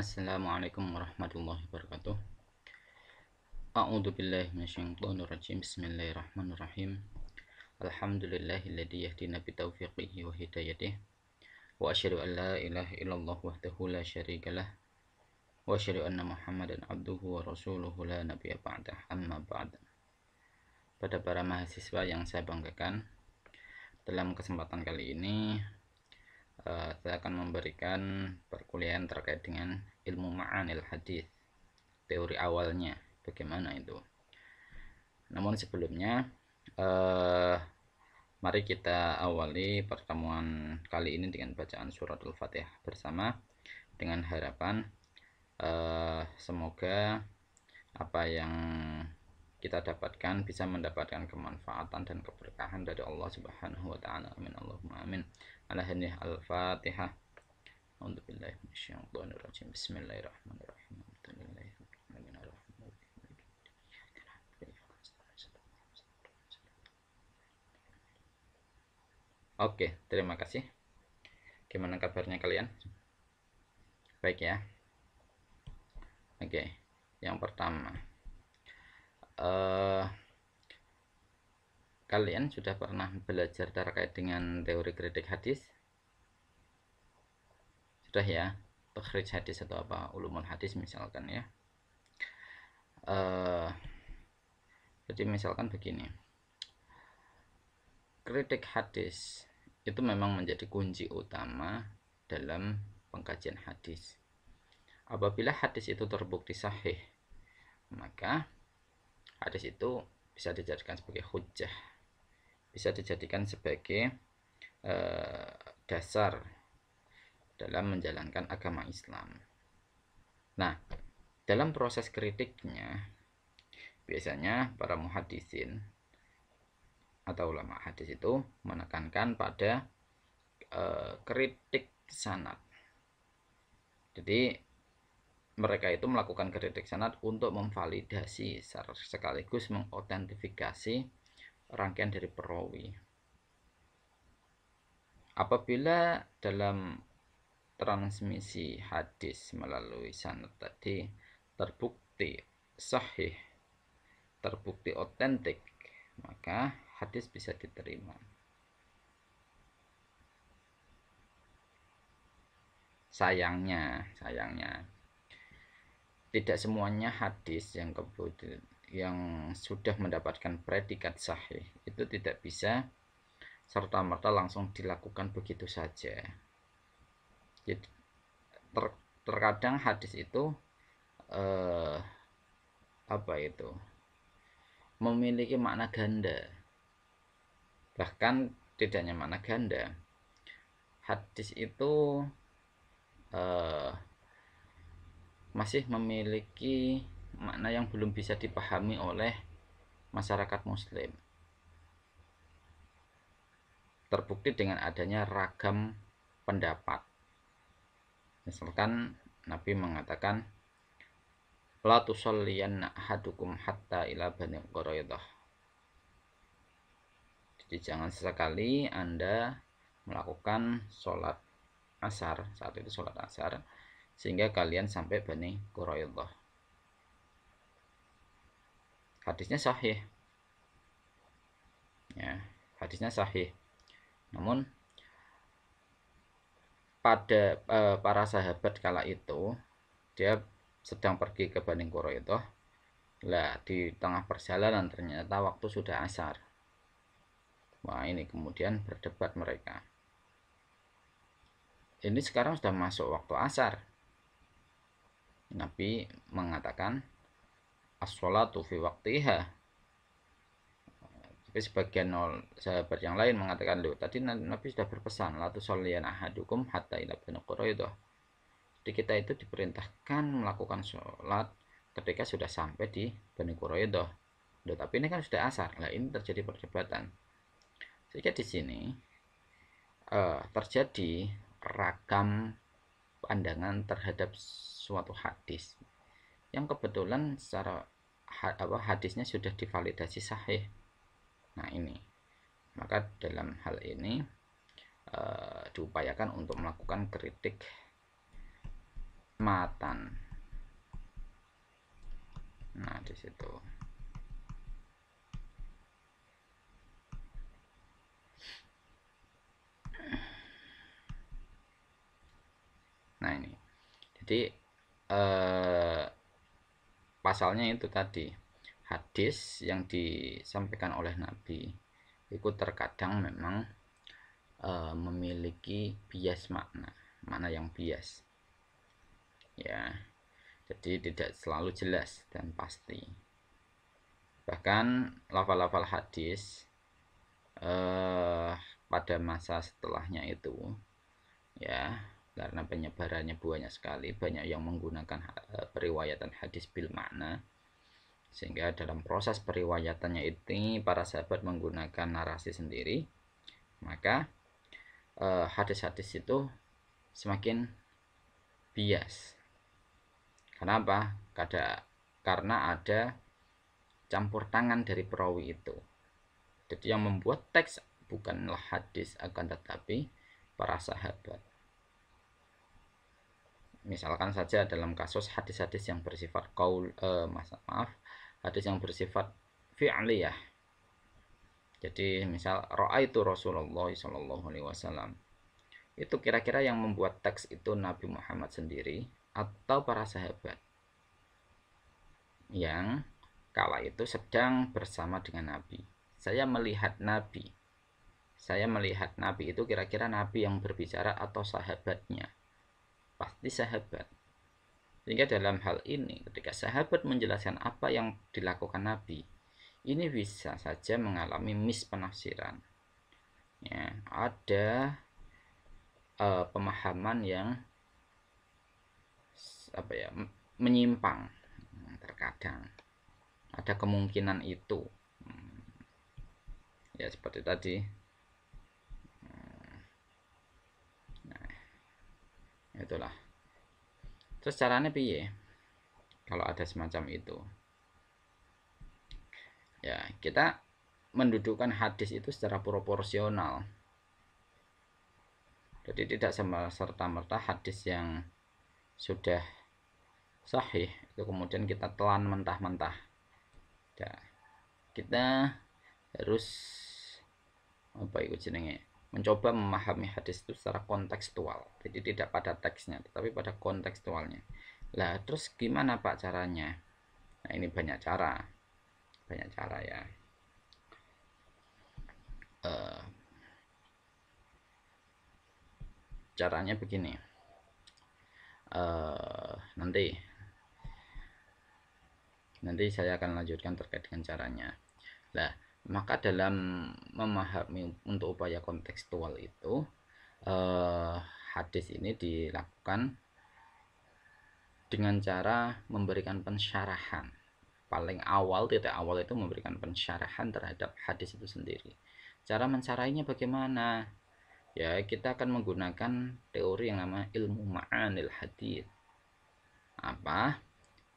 Assalamualaikum warahmatullahi wabarakatuh A'udhu billahi minasyaitonir rajim Bismillahirrahmanirrahim Alhamdulillahilladzi yahdina tawfiqihi wa hidayatih Wa asyhadu an la ilaha illallah wahdahu la syarikalah Wa asyhadu anna muhammadan abduhu wa rasuluhu la nabiyya ba'dah amma ba'd Pada para mahasiswa yang saya banggakan Dalam kesempatan kali ini Eh, saya akan memberikan perkuliahan terkait dengan ilmu ma'anil hadis teori awalnya bagaimana itu namun sebelumnya eh, mari kita awali pertemuan kali ini dengan bacaan surat al-fatihah bersama dengan harapan eh, semoga apa yang kita dapatkan bisa mendapatkan kemanfaatan dan keberkahan dari Allah Subhanahu wa taala. Amin Allahumma amin alahannya al-fatihah أعوذ بالله من الشيطان الرجيم بسم Oke, terima kasih. Gimana kabarnya kalian? Baik ya. Oke, yang pertama. Uh, Kalian sudah pernah belajar terkait dengan teori kritik hadis? Sudah ya, takhrij hadis atau apa ulumul hadis misalkan ya. Uh, jadi misalkan begini. Kritik hadis itu memang menjadi kunci utama dalam pengkajian hadis. Apabila hadis itu terbukti sahih, maka hadis itu bisa dijadikan sebagai hujah bisa dijadikan sebagai e, dasar dalam menjalankan agama Islam. Nah, dalam proses kritiknya biasanya para muhadisin atau ulama hadis itu menekankan pada e, kritik sanat. Jadi mereka itu melakukan kritik sanat untuk memvalidasi sekaligus mengotentifikasi rangkaian dari perawi. Apabila dalam transmisi hadis melalui sanad tadi terbukti sahih, terbukti otentik, maka hadis bisa diterima. Sayangnya, sayangnya tidak semuanya hadis yang kemudian yang sudah mendapatkan predikat sahih itu tidak bisa serta-merta langsung dilakukan begitu saja. Jadi, ter, terkadang hadis itu eh, apa itu memiliki makna ganda. Bahkan tidaknya makna ganda. Hadis itu eh, masih memiliki makna yang belum bisa dipahami oleh masyarakat muslim terbukti dengan adanya ragam pendapat misalkan Nabi mengatakan la tusalliyanna ahadukum hatta ila bani quraidah jadi jangan sesekali anda melakukan sholat asar saat itu sholat asar sehingga kalian sampai bani quraidah hadisnya sahih ya hadisnya sahih namun pada e, para sahabat kala itu dia sedang pergi ke Bani itu lah di tengah perjalanan ternyata waktu sudah asar wah ini kemudian berdebat mereka ini sekarang sudah masuk waktu asar Nabi mengatakan as salatu fi waktiha tapi sebagian sahabat yang lain mengatakan loh tadi Nabi sudah berpesan la tusalliyan ahadukum hatta ila bani quraidah. Jadi kita itu diperintahkan melakukan sholat ketika sudah sampai di Bani Quraidah. Loh, tapi ini kan sudah asar. Nah, ini terjadi perdebatan. Sehingga di sini uh, terjadi ragam pandangan terhadap suatu hadis yang kebetulan secara hadisnya sudah divalidasi sahih. Nah, ini. Maka dalam hal ini e, diupayakan untuk melakukan kritik matan. Nah, di situ. Nah, ini. Jadi eh pasalnya itu tadi hadis yang disampaikan oleh Nabi itu terkadang memang e, memiliki bias makna mana yang bias ya jadi tidak selalu jelas dan pasti bahkan lafal-lafal hadis eh, pada masa setelahnya itu ya karena penyebarannya banyak sekali banyak yang menggunakan eh, periwayatan hadis bil makna sehingga dalam proses periwayatannya itu para sahabat menggunakan narasi sendiri maka eh, hadis-hadis itu semakin bias kenapa karena ada campur tangan dari perawi itu jadi yang membuat teks bukanlah hadis akan tetapi para sahabat misalkan saja dalam kasus hadis-hadis yang bersifat kaul eh, maaf hadis yang bersifat fi'liyah jadi misal roa itu Rasulullah Shallallahu Alaihi Wasallam itu kira-kira yang membuat teks itu Nabi Muhammad sendiri atau para sahabat yang kala itu sedang bersama dengan Nabi. Saya melihat Nabi. Saya melihat Nabi itu kira-kira Nabi yang berbicara atau sahabatnya pasti sahabat. Sehingga dalam hal ini ketika sahabat menjelaskan apa yang dilakukan Nabi, ini bisa saja mengalami mispenafsiran. Ya, ada uh, pemahaman yang apa ya menyimpang hmm, terkadang ada kemungkinan itu hmm. ya seperti tadi itulah terus caranya piye kalau ada semacam itu ya kita mendudukkan hadis itu secara proporsional jadi tidak sama serta merta hadis yang sudah sahih itu kemudian kita telan mentah-mentah ya, kita harus apa ikut jenenge mencoba memahami hadis itu secara kontekstual. Jadi tidak pada teksnya, tetapi pada kontekstualnya. Lah, terus gimana Pak caranya? Nah, ini banyak cara. Banyak cara ya. Uh, caranya begini. Uh, nanti nanti saya akan lanjutkan terkait dengan caranya. Lah, maka dalam memahami untuk upaya kontekstual itu eh, hadis ini dilakukan dengan cara memberikan pensyarahan paling awal titik awal itu memberikan pensyarahan terhadap hadis itu sendiri cara mencarainya bagaimana ya kita akan menggunakan teori yang nama ilmu ma'anil hadis apa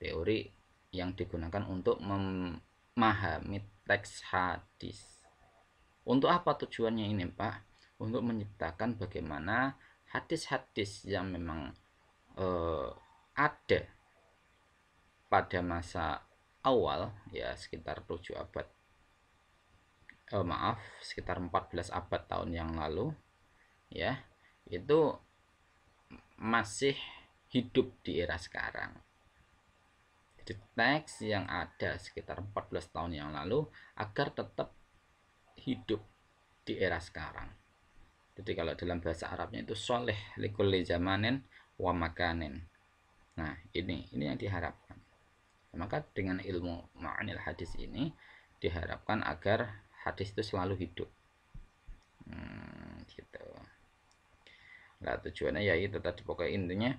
teori yang digunakan untuk memahami teks hadis. Untuk apa tujuannya ini, Pak? Untuk menciptakan bagaimana hadis-hadis yang memang eh, ada pada masa awal ya sekitar 7 abad eh, maaf sekitar 14 abad tahun yang lalu ya itu masih hidup di era sekarang di teks yang ada sekitar 14 tahun yang lalu agar tetap hidup di era sekarang. Jadi kalau dalam bahasa Arabnya itu soleh likuli zamanen wa makanen. Nah ini ini yang diharapkan. Maka dengan ilmu ma'anil hadis ini diharapkan agar hadis itu selalu hidup. Hmm, gitu. Nah tujuannya ya itu tadi pokoknya intinya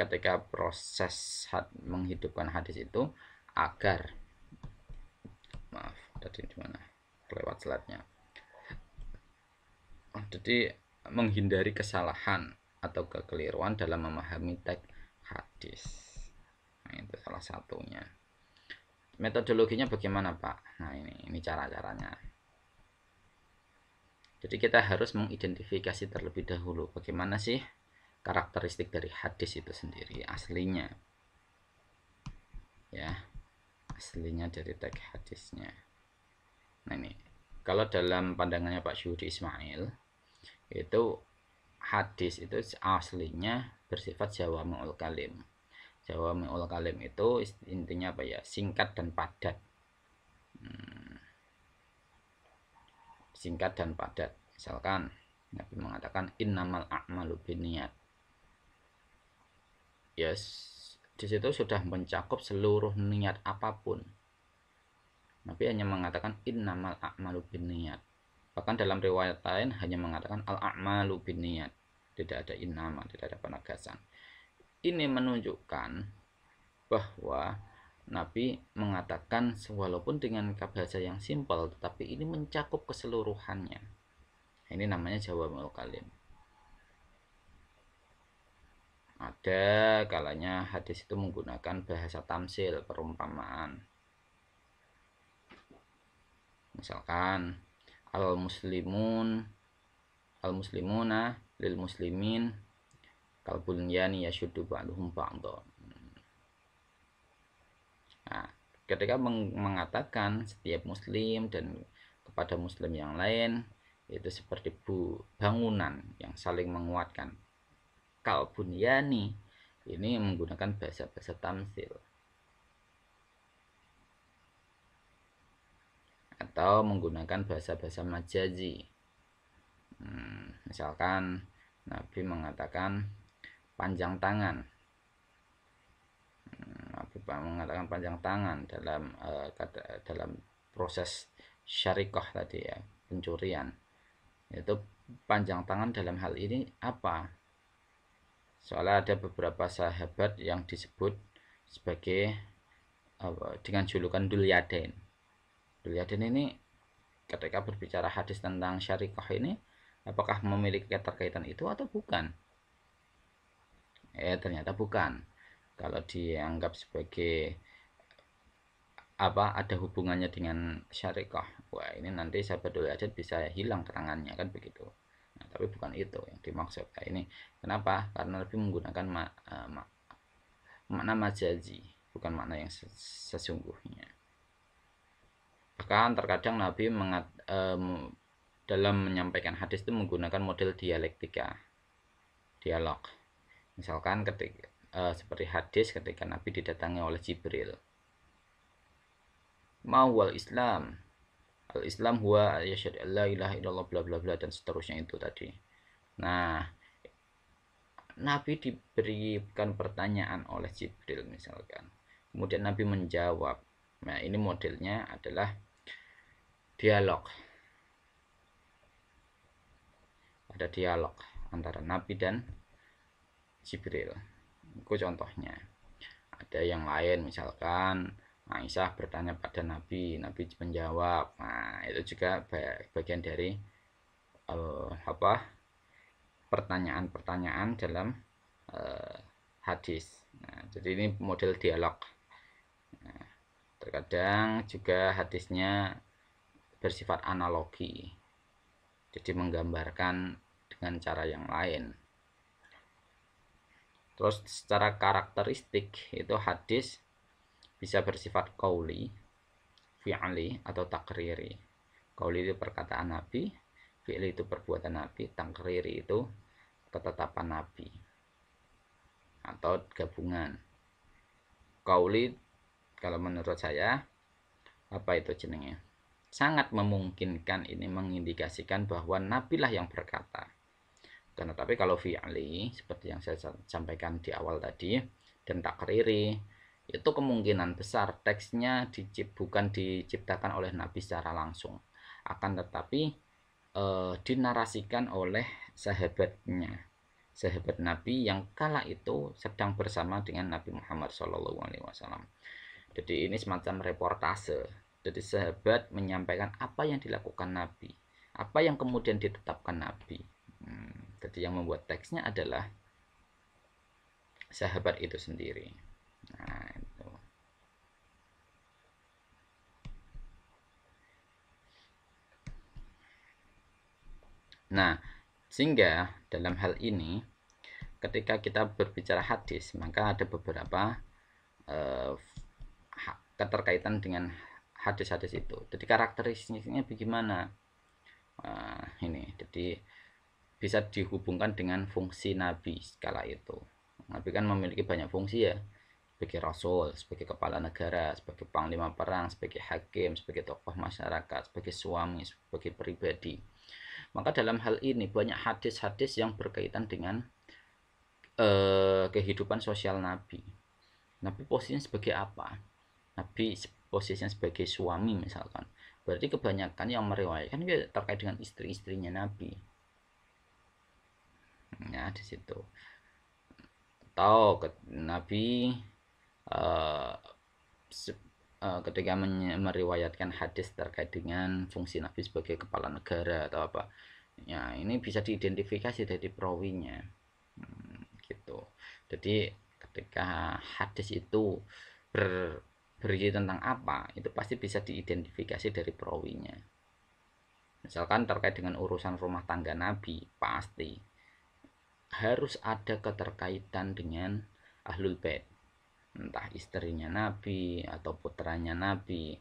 ketika proses had, menghidupkan hadis itu agar maaf tadi gimana mana lewat selatnya jadi menghindari kesalahan atau kekeliruan dalam memahami teks hadis nah, itu salah satunya metodologinya bagaimana Pak nah ini ini cara caranya jadi kita harus mengidentifikasi terlebih dahulu bagaimana sih karakteristik dari hadis itu sendiri aslinya ya aslinya dari tag hadisnya nah ini kalau dalam pandangannya Pak Syuhudi Ismail itu hadis itu aslinya bersifat jawami'ul kalim jawami'ul kalim itu intinya apa ya singkat dan padat hmm. singkat dan padat misalkan Nabi mengatakan innamal a'malu binniyat yes ya, di situ sudah mencakup seluruh niat apapun. Nabi hanya mengatakan innamal a'malu niat. Bahkan dalam riwayat lain hanya mengatakan al-a'malu niat. Tidak ada innama, tidak ada penegasan. Ini menunjukkan bahwa Nabi mengatakan walaupun dengan bahasa yang simpel tetapi ini mencakup keseluruhannya. Ini namanya jawabul kalim. ada kalanya hadis itu menggunakan bahasa tamsil perumpamaan misalkan al muslimun al muslimuna lil muslimin kalbun yani yasuddu ba'dhum nah ketika mengatakan setiap muslim dan kepada muslim yang lain itu seperti bu bangunan yang saling menguatkan kal ini menggunakan bahasa-bahasa tamsil atau menggunakan bahasa-bahasa majazi hmm, misalkan Nabi mengatakan panjang tangan hmm, Nabi mengatakan panjang tangan dalam uh, dalam proses syarikoh tadi ya pencurian itu panjang tangan dalam hal ini apa Soalnya ada beberapa sahabat yang disebut sebagai dengan julukan duliaden, duliaden ini ketika berbicara hadis tentang syarikoh ini apakah memiliki keterkaitan itu atau bukan? Eh ternyata bukan. Kalau dianggap sebagai apa ada hubungannya dengan syarikoh, wah ini nanti sahabat duliaden bisa hilang kerangannya kan begitu tapi bukan itu yang dimaksud ini kenapa karena lebih menggunakan ma, e, ma, makna majazi bukan makna yang sesungguhnya bahkan terkadang Nabi mengat, um, dalam menyampaikan hadis itu menggunakan model dialektika dialog misalkan ketika uh, e, seperti hadis ketika Nabi didatangi oleh Jibril mau wal Islam al-Islam huwa ya an la ilaha bla bla bla dan seterusnya itu tadi. Nah, Nabi diberikan pertanyaan oleh Jibril misalkan. Kemudian Nabi menjawab. Nah, ini modelnya adalah dialog. Ada dialog antara Nabi dan Jibril. Itu contohnya. Ada yang lain misalkan Aisyah bertanya pada Nabi, Nabi menjawab. Nah, itu juga bagian dari uh, apa? pertanyaan-pertanyaan dalam uh, hadis. Nah, jadi ini model dialog. Nah, terkadang juga hadisnya bersifat analogi. Jadi menggambarkan dengan cara yang lain. Terus secara karakteristik itu hadis bisa bersifat kauli, fi'li atau takriri. Kauli itu perkataan Nabi, fi'li itu perbuatan Nabi, takriri itu ketetapan Nabi atau gabungan. Kauli kalau menurut saya apa itu jenengnya? Sangat memungkinkan ini mengindikasikan bahwa Nabi lah yang berkata. Karena tapi kalau fi'li seperti yang saya sampaikan di awal tadi dan takriri itu kemungkinan besar teksnya dicip, bukan diciptakan oleh Nabi secara langsung akan tetapi e, dinarasikan oleh sahabatnya sahabat Nabi yang kala itu sedang bersama dengan Nabi Muhammad SAW jadi ini semacam reportase jadi sahabat menyampaikan apa yang dilakukan Nabi apa yang kemudian ditetapkan Nabi hmm, jadi yang membuat teksnya adalah sahabat itu sendiri nah itu nah sehingga dalam hal ini ketika kita berbicara hadis maka ada beberapa eh, keterkaitan dengan hadis-hadis itu jadi karakteristiknya bagaimana Nah, ini jadi bisa dihubungkan dengan fungsi nabi skala itu nabi kan memiliki banyak fungsi ya sebagai rasul, sebagai kepala negara, sebagai panglima perang, sebagai hakim, sebagai tokoh masyarakat, sebagai suami, sebagai pribadi. Maka dalam hal ini banyak hadis-hadis yang berkaitan dengan eh, kehidupan sosial Nabi. Nabi posisinya sebagai apa? Nabi posisinya sebagai suami misalkan. Berarti kebanyakan yang meriwayatkan terkait dengan istri-istrinya Nabi. Nah, di situ. Atau Nabi uh, uh, ketika meriwayatkan hadis terkait dengan fungsi Nabi sebagai kepala negara atau apa ya ini bisa diidentifikasi dari perawinya hmm, gitu jadi ketika hadis itu ber, berisi tentang apa itu pasti bisa diidentifikasi dari perawinya misalkan terkait dengan urusan rumah tangga Nabi pasti harus ada keterkaitan dengan ahlul bait entah istrinya Nabi atau putranya Nabi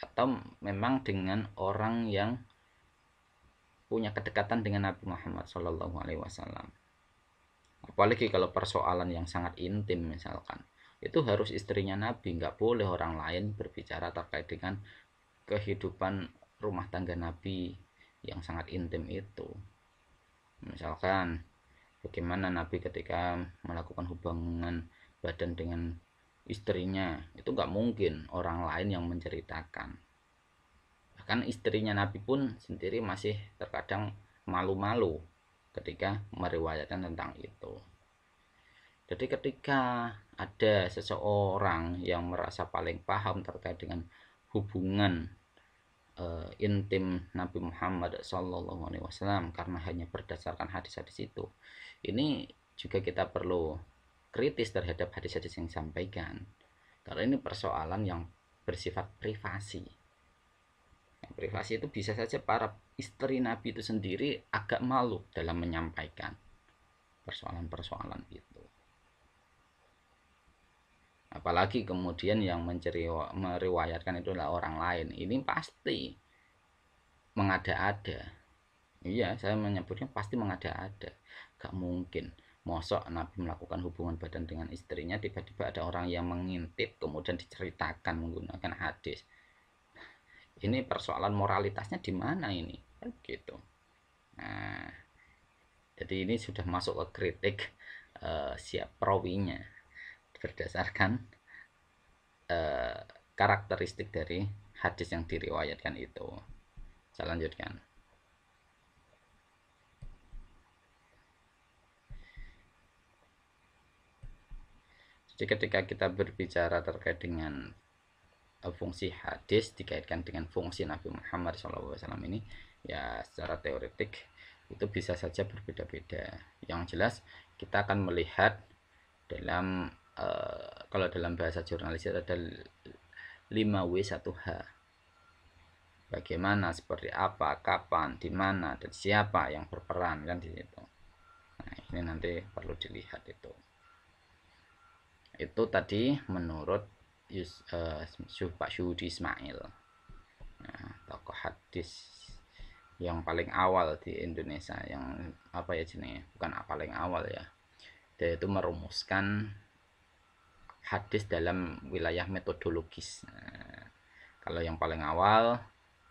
atau memang dengan orang yang punya kedekatan dengan Nabi Muhammad Shallallahu Alaihi Wasallam apalagi kalau persoalan yang sangat intim misalkan itu harus istrinya Nabi nggak boleh orang lain berbicara terkait dengan kehidupan rumah tangga Nabi yang sangat intim itu misalkan bagaimana Nabi ketika melakukan hubungan badan dengan istrinya itu nggak mungkin orang lain yang menceritakan bahkan istrinya Nabi pun sendiri masih terkadang malu-malu ketika meriwayatkan tentang itu jadi ketika ada seseorang yang merasa paling paham terkait dengan hubungan e, intim Nabi Muhammad SAW karena hanya berdasarkan hadis-hadis itu ini juga kita perlu kritis terhadap hadis-hadis yang disampaikan karena ini persoalan yang bersifat privasi yang privasi itu bisa saja para istri Nabi itu sendiri agak malu dalam menyampaikan persoalan-persoalan itu apalagi kemudian yang meriwayatkan itu adalah orang lain ini pasti mengada-ada iya saya menyebutnya pasti mengada-ada gak mungkin Mosok Nabi melakukan hubungan badan dengan istrinya, tiba-tiba ada orang yang mengintip, kemudian diceritakan menggunakan hadis. Ini persoalan moralitasnya di mana ini? Kan gitu. Nah, jadi ini sudah masuk ke kritik uh, eh, siap perawinya berdasarkan uh, karakteristik dari hadis yang diriwayatkan itu. Saya lanjutkan. Jadi ketika kita berbicara terkait dengan eh, fungsi hadis dikaitkan dengan fungsi Nabi Muhammad SAW ini ya secara teoretik itu bisa saja berbeda-beda. Yang jelas kita akan melihat dalam uh, kalau dalam bahasa jurnalis ada 5W1H. Bagaimana, seperti apa, kapan, di mana, dan siapa yang berperan kan di situ. Nah, ini nanti perlu dilihat itu itu tadi menurut Yus, uh, Pak Syuhudi Ismail nah, tokoh hadis yang paling awal di Indonesia yang apa ya jenisnya bukan paling awal ya dia itu merumuskan hadis dalam wilayah metodologis nah, kalau yang paling awal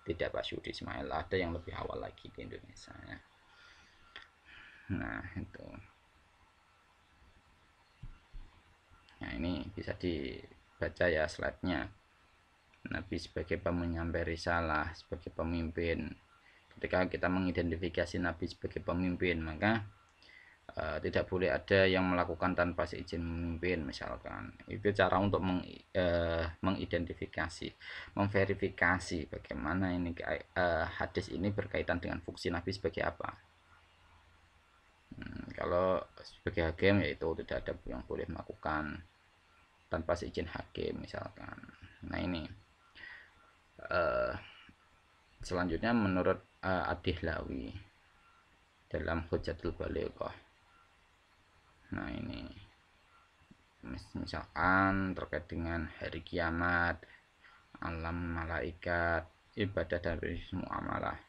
tidak Pak Syudi Ismail ada yang lebih awal lagi di Indonesia nah itu nah ini bisa dibaca ya slide-nya Nabi sebagai pemenyampai risalah sebagai pemimpin ketika kita mengidentifikasi Nabi sebagai pemimpin maka uh, tidak boleh ada yang melakukan tanpa seizin pemimpin misalkan itu cara untuk meng, uh, mengidentifikasi memverifikasi bagaimana ini uh, hadis ini berkaitan dengan fungsi nabi sebagai apa hmm, kalau sebagai hakim yaitu tidak ada yang boleh melakukan tanpa seizin hakim misalkan nah ini uh, selanjutnya menurut uh, eh, Adihlawi dalam Hujatul balikoh nah ini misalkan terkait dengan hari kiamat alam malaikat ibadah dari semua amalah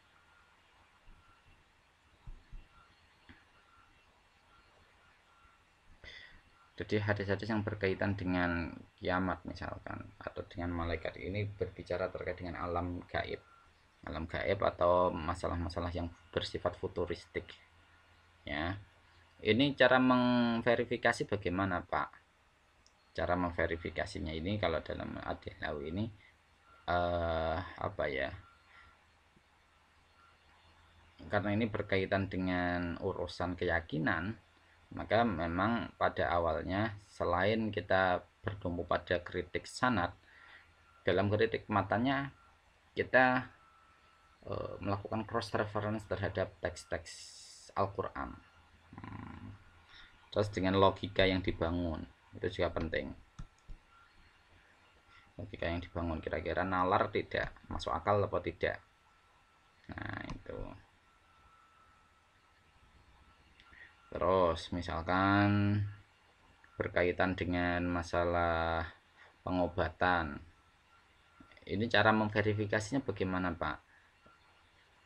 jadi hadis-hadis yang berkaitan dengan kiamat misalkan atau dengan malaikat ini berbicara terkait dengan alam gaib alam gaib atau masalah-masalah yang bersifat futuristik ya ini cara mengverifikasi bagaimana Pak cara memverifikasinya ini kalau dalam adilau ini eh, apa ya karena ini berkaitan dengan urusan keyakinan maka memang pada awalnya selain kita bertumpu pada kritik sanat dalam kritik matanya kita e, melakukan cross reference terhadap teks-teks Al-Qur'an. Hmm. Terus dengan logika yang dibangun itu juga penting. Logika yang dibangun kira-kira nalar tidak, masuk akal atau tidak. Nah, itu. terus misalkan berkaitan dengan masalah pengobatan ini cara memverifikasinya bagaimana Pak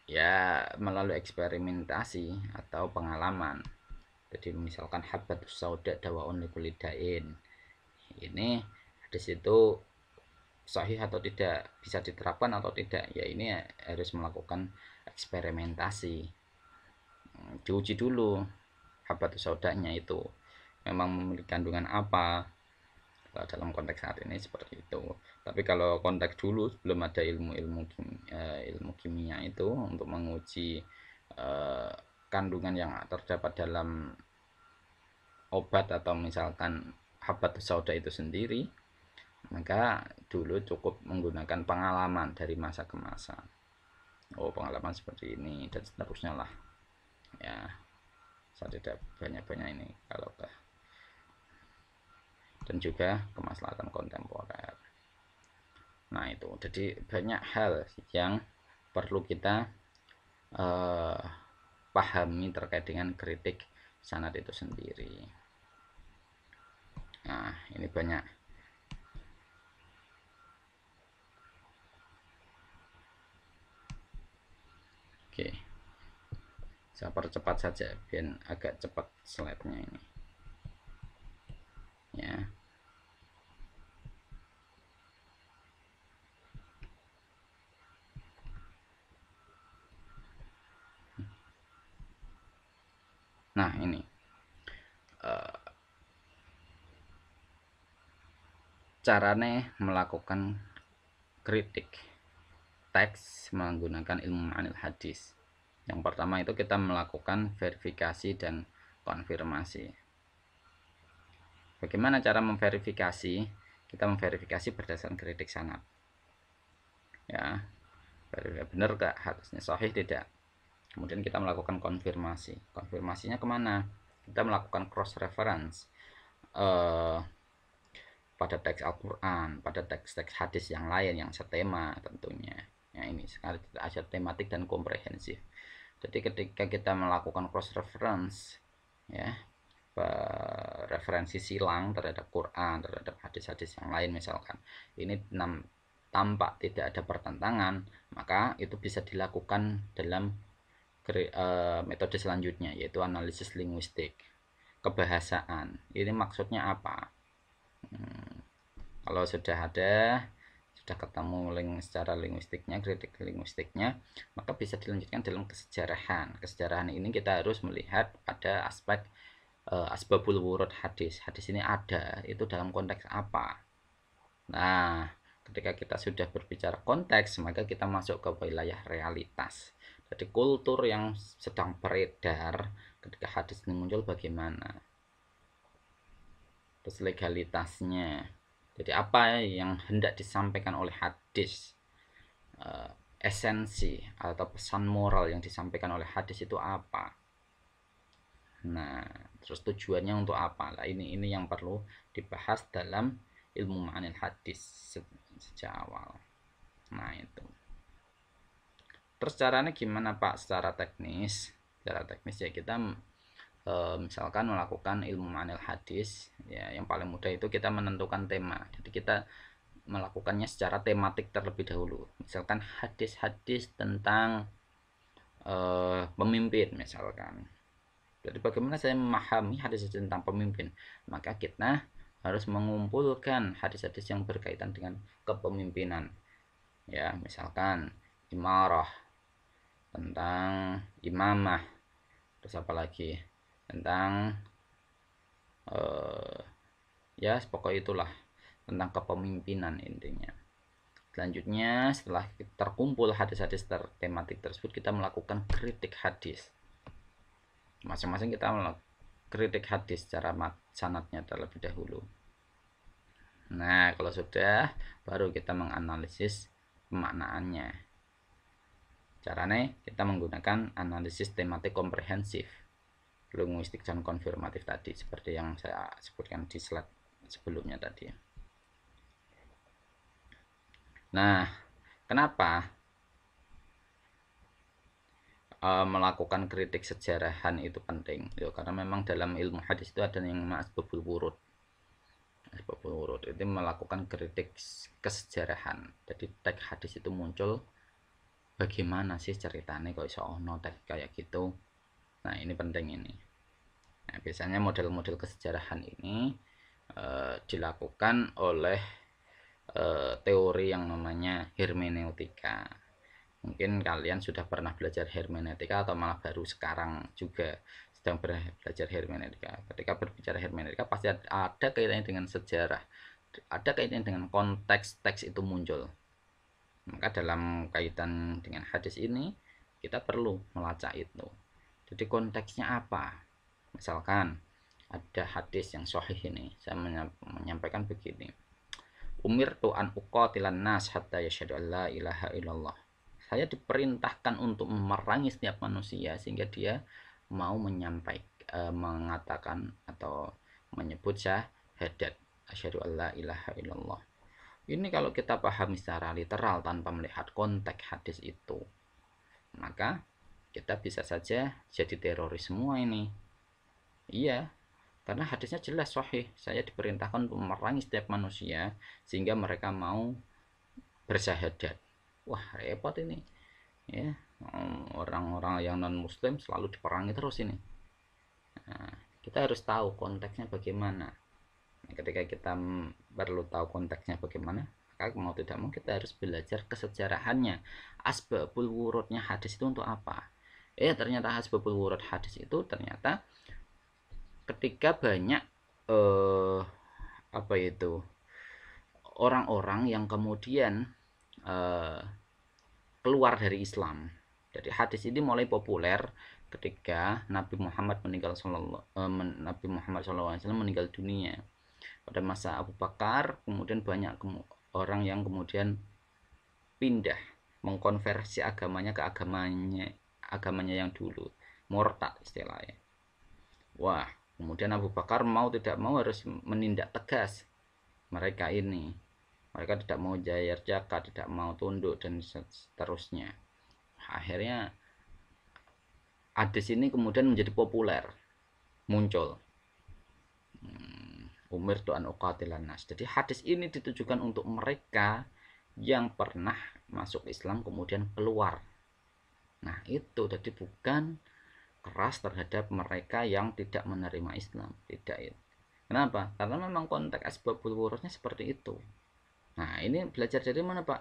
ya melalui eksperimentasi atau pengalaman jadi misalkan habatus sauda dawaun likulidain ini di situ sahih atau tidak bisa diterapkan atau tidak ya ini harus melakukan eksperimentasi hmm, diuji dulu apa itu saudanya itu memang memiliki kandungan apa eh, dalam konteks saat ini seperti itu tapi kalau konteks dulu sebelum ada ilmu-ilmu kimia, eh, ilmu kimia itu untuk menguji eh, kandungan yang terdapat dalam obat atau misalkan habat sauda itu sendiri maka dulu cukup menggunakan pengalaman dari masa ke masa oh pengalaman seperti ini dan seterusnya lah ya saya tidak banyak-banyak ini kalau udah dan juga kemaslahatan kontemporer nah itu jadi banyak hal yang perlu kita uh, pahami terkait dengan kritik sanat itu sendiri nah ini banyak oke okay saya percepat saja biar agak cepat slide-nya ini ya nah ini uh, carane melakukan kritik teks menggunakan ilmu manil hadis yang pertama itu kita melakukan verifikasi dan konfirmasi. Bagaimana cara memverifikasi? Kita memverifikasi berdasarkan kritik sangat. Ya, benar gak harusnya sahih tidak? Kemudian kita melakukan konfirmasi. Konfirmasinya kemana? Kita melakukan cross reference eh, pada teks Al-Quran, pada teks-teks hadis yang lain yang setema tentunya. Ya ini sekali ada tematik dan komprehensif jadi ketika kita melakukan cross reference ya referensi silang terhadap Quran terhadap hadis-hadis yang lain misalkan ini tampak tidak ada pertentangan maka itu bisa dilakukan dalam e, metode selanjutnya yaitu analisis linguistik kebahasaan ini maksudnya apa hmm, kalau sudah ada sudah ketemu link secara linguistiknya, kritik linguistiknya, maka bisa dilanjutkan dalam kesejarahan. Kesejarahan ini kita harus melihat pada aspek uh, asbabul wurud hadis. Hadis ini ada, itu dalam konteks apa? Nah, ketika kita sudah berbicara konteks, maka kita masuk ke wilayah realitas. Jadi kultur yang sedang beredar ketika hadis ini muncul bagaimana? Terus legalitasnya, jadi apa yang hendak disampaikan oleh hadis? Eh, esensi atau pesan moral yang disampaikan oleh hadis itu apa? Nah, terus tujuannya untuk apa? Nah, ini ini yang perlu dibahas dalam ilmu ma'anil hadis se sejak awal. Nah, itu. Terus caranya gimana Pak secara teknis? Secara teknis ya kita e, misalkan melakukan ilmu manil hadis ya yang paling mudah itu kita menentukan tema jadi kita melakukannya secara tematik terlebih dahulu misalkan hadis-hadis tentang e, pemimpin misalkan jadi bagaimana saya memahami hadis tentang pemimpin maka kita harus mengumpulkan hadis-hadis yang berkaitan dengan kepemimpinan ya misalkan imarah tentang imamah terus apa lagi tentang uh, ya pokok itulah tentang kepemimpinan intinya selanjutnya setelah terkumpul hadis-hadis ter tematik tersebut kita melakukan kritik hadis masing-masing kita melakukan kritik hadis secara sanatnya terlebih dahulu nah kalau sudah baru kita menganalisis pemaknaannya caranya kita menggunakan analisis tematik komprehensif linguistik dan konfirmatif tadi seperti yang saya sebutkan di slide sebelumnya tadi nah kenapa uh, melakukan kritik sejarahan itu penting Yo, ya, karena memang dalam ilmu hadis itu ada yang ma'asbabul wurud asbabul wurud itu melakukan kritik kesejarahan jadi tag hadis itu muncul bagaimana sih ceritanya kok iso ono kayak gitu Nah, ini penting ini. Nah, biasanya model-model kesejarahan ini e, dilakukan oleh e, teori yang namanya hermeneutika. Mungkin kalian sudah pernah belajar hermeneutika atau malah baru sekarang juga sedang belajar hermeneutika. Ketika berbicara hermeneutika pasti ada kaitannya dengan sejarah. Ada kaitannya dengan konteks teks itu muncul. Maka dalam kaitan dengan hadis ini kita perlu melacak itu jadi konteksnya apa misalkan ada hadis yang sahih ini saya menyampaikan begini umir tu'an uqatilan nas hatta yashadu alla ilaha illallah saya diperintahkan untuk memerangi setiap manusia sehingga dia mau menyampaikan e, mengatakan atau menyebut syahadat asyhadu alla ilaha illallah ini kalau kita pahami secara literal tanpa melihat konteks hadis itu maka kita bisa saja jadi teroris semua ini iya karena hadisnya jelas sahih saya diperintahkan untuk memerangi setiap manusia sehingga mereka mau bersyahadat wah repot ini ya orang-orang yang non muslim selalu diperangi terus ini nah, kita harus tahu konteksnya bagaimana nah, ketika kita perlu tahu konteksnya bagaimana maka mau tidak mau kita harus belajar kesejarahannya asbabul wurudnya hadis itu untuk apa eh ternyata hasil wurud hadis itu ternyata ketika banyak eh, apa itu orang-orang yang kemudian eh, keluar dari Islam. Jadi hadis ini mulai populer ketika Nabi Muhammad meninggal sallallahu eh, Nabi Muhammad SAW meninggal dunia pada masa Abu Bakar kemudian banyak kemu orang yang kemudian pindah mengkonversi agamanya ke agamanya agamanya yang dulu murtad istilahnya wah kemudian Abu Bakar mau tidak mau harus menindak tegas mereka ini mereka tidak mau jayar jaka tidak mau tunduk dan seterusnya akhirnya hadis ini kemudian menjadi populer muncul hmm, umir tuan uqatilan nas jadi hadis ini ditujukan untuk mereka yang pernah masuk Islam kemudian keluar Nah itu jadi bukan keras terhadap mereka yang tidak menerima Islam tidak itu. Ya. Kenapa? Karena memang konteks asbabul wurusnya seperti itu. Nah ini belajar dari mana Pak?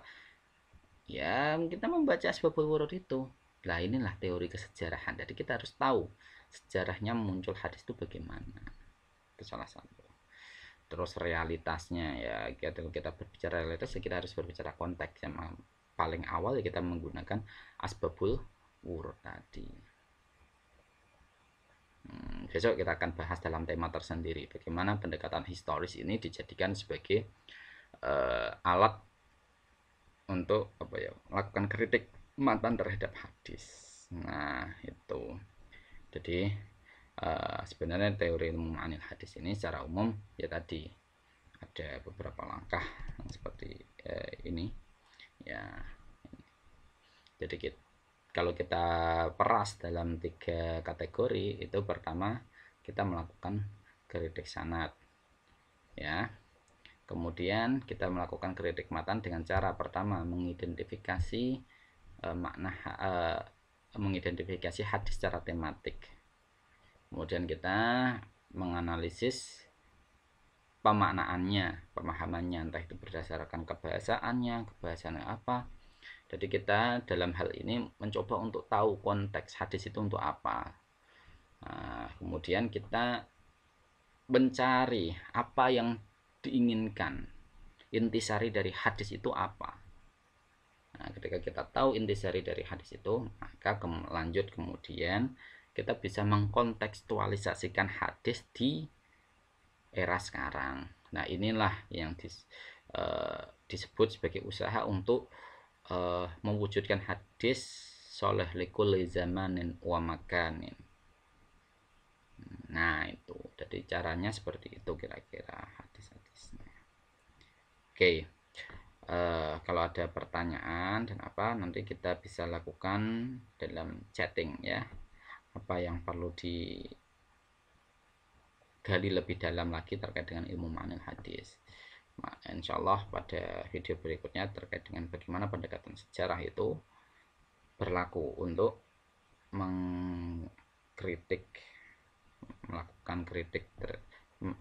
Ya kita membaca asbabul wurud itu. lah inilah teori kesejarahan. Jadi kita harus tahu sejarahnya muncul hadis itu bagaimana. Itu salah satu. Terus realitasnya ya kita kita berbicara realitas ya kita harus berbicara konteks sama ya, paling awal ya kita menggunakan asbabul wurud tadi. Hmm, besok kita akan bahas dalam tema tersendiri bagaimana pendekatan historis ini dijadikan sebagai uh, alat untuk apa ya melakukan kritik mantan terhadap hadis. Nah itu jadi uh, sebenarnya teori ilmu anil hadis ini secara umum ya tadi ada beberapa langkah seperti uh, ini ya jadi kita, kalau kita peras dalam tiga kategori itu pertama kita melakukan kritik sanat ya kemudian kita melakukan kritik matan dengan cara pertama mengidentifikasi eh, makna eh, mengidentifikasi hadis secara tematik kemudian kita menganalisis pemaknaannya, pemahamannya, entah itu berdasarkan kebahasaannya, kebahasaan apa. Jadi kita dalam hal ini mencoba untuk tahu konteks hadis itu untuk apa. Nah, kemudian kita mencari apa yang diinginkan. Intisari dari hadis itu apa? Nah, ketika kita tahu intisari dari hadis itu, maka lanjut kemudian kita bisa mengkontekstualisasikan hadis di era sekarang. Nah, inilah yang dis, e, disebut sebagai usaha untuk e, mewujudkan hadis soleh likul zamanin wa makanin. Nah, itu. Jadi caranya seperti itu kira-kira hadis-hadisnya. Oke. E, kalau ada pertanyaan dan apa nanti kita bisa lakukan dalam chatting ya. Apa yang perlu di gali lebih dalam lagi terkait dengan ilmu manil hadis. Nah, insya Allah pada video berikutnya terkait dengan bagaimana pendekatan sejarah itu berlaku untuk mengkritik melakukan kritik ter,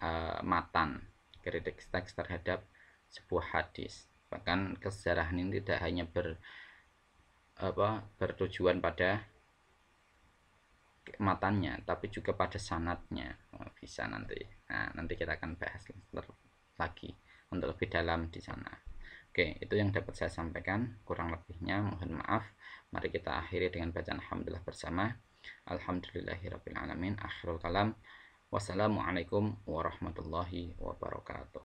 uh, matan kritik teks terhadap sebuah hadis bahkan kesejarahan ini tidak hanya ber apa bertujuan pada matanya tapi juga pada sanatnya oh, bisa nanti nah nanti kita akan bahas lagi untuk lebih dalam di sana Oke itu yang dapat saya sampaikan kurang lebihnya mohon maaf mari kita akhiri dengan bacaan Alhamdulillah bersama Alhamdulillahirrabbilalamin akhirul kalam wassalamualaikum warahmatullahi wabarakatuh